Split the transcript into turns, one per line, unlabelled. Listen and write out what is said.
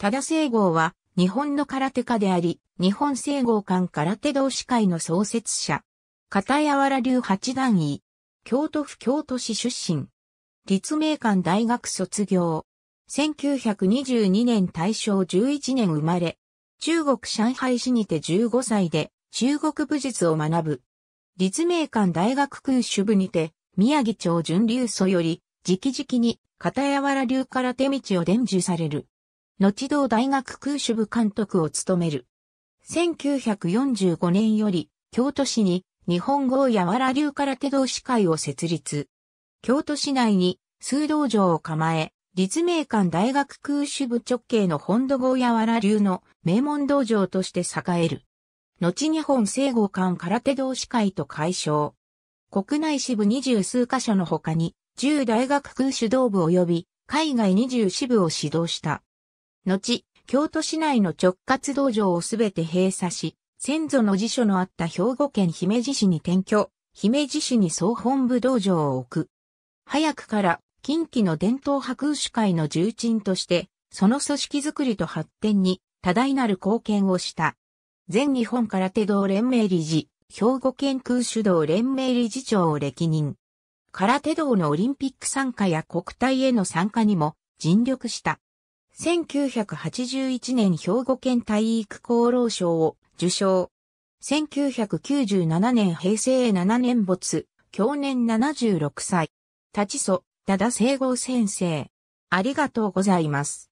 多田聖号は、日本の
空手家であり、日本聖号館空手同士会の創設者。片柔ら流八段位。京都府京都市出身。立命館大学卒業。1922年大正11年生まれ。中国上海市にて15歳で中国武術を学ぶ。立命館大学空手部にて宮城町準流祖より直々に片柔ら流空手道を伝授される。後同大学空手部監督を務める。1945年より、京都市に日本豪やわら流空手道士会を設立。京都市内に数道場を構え、立命館大学空手部直系の本土豪やわら流の名門道場として栄える。後日本聖護館空手道士会と解消。国内支部二十数カ所の他に、十大学空手道部及び海外二十支部を指導した。後、京都市内の直轄道場をすべて閉鎖し、先祖の辞書のあった兵庫県姫路市に転居、姫路市に総本部道場を置く。早くから近畿の伝統博士会の重鎮として、その組織づくりと発展に多大なる貢献をした。全日本空手道連盟理事、兵庫県空手道連盟理事長を歴任。空手道のオリンピック参加や国体への参加にも尽力した。1981年兵庫県体育功労賞を受賞。1997年平成7年没、去年76歳。立ち祖、多田生合先
生。ありがとうございます。